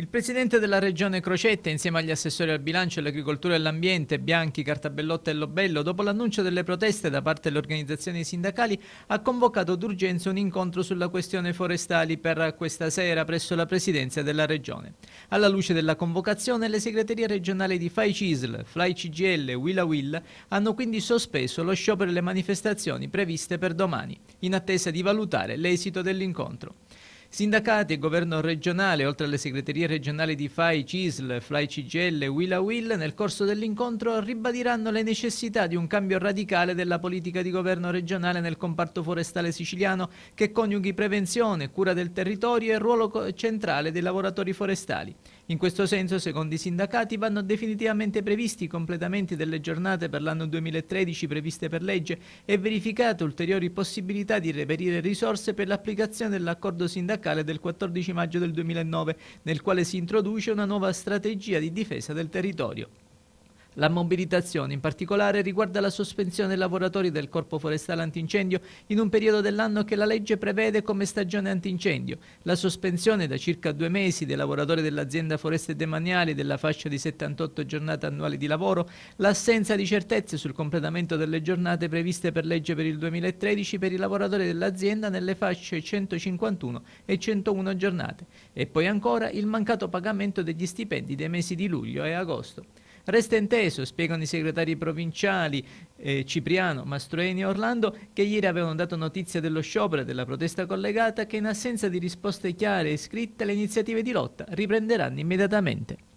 Il presidente della regione Crocetta, insieme agli assessori al bilancio, all'agricoltura e all'ambiente, Bianchi, Cartabellotta e Lobello, dopo l'annuncio delle proteste da parte delle organizzazioni sindacali, ha convocato d'urgenza un incontro sulla questione forestali per questa sera presso la presidenza della regione. Alla luce della convocazione, le segreterie regionali di Fai Cisl, Fly CGL e Willa Will hanno quindi sospeso lo sciopero e le manifestazioni previste per domani, in attesa di valutare l'esito dell'incontro. Sindacati e governo regionale, oltre alle segreterie regionali di FAI, CISL, FLAI CGL e Willa Will, nel corso dell'incontro ribadiranno le necessità di un cambio radicale della politica di governo regionale nel comparto forestale siciliano che coniughi prevenzione, cura del territorio e ruolo centrale dei lavoratori forestali. In questo senso, secondo i sindacati, vanno definitivamente previsti i completamenti delle giornate per l'anno 2013 previste per legge e verificate ulteriori possibilità di reperire risorse per l'applicazione dell'accordo sindacale sindacale del 14 maggio del 2009, nel quale si introduce una nuova strategia di difesa del territorio. La mobilitazione in particolare riguarda la sospensione dei lavoratori del Corpo Forestale Antincendio in un periodo dell'anno che la legge prevede come stagione antincendio, la sospensione da circa due mesi dei lavoratori dell'azienda Foreste Demaniali della fascia di 78 giornate annuali di lavoro, l'assenza di certezze sul completamento delle giornate previste per legge per il 2013 per i lavoratori dell'azienda nelle fasce 151 e 101 giornate e poi ancora il mancato pagamento degli stipendi dei mesi di luglio e agosto. Resta inteso, spiegano i segretari provinciali eh, Cipriano, Mastroeni e Orlando, che ieri avevano dato notizia dello sciopero e della protesta collegata che in assenza di risposte chiare e scritte le iniziative di lotta riprenderanno immediatamente.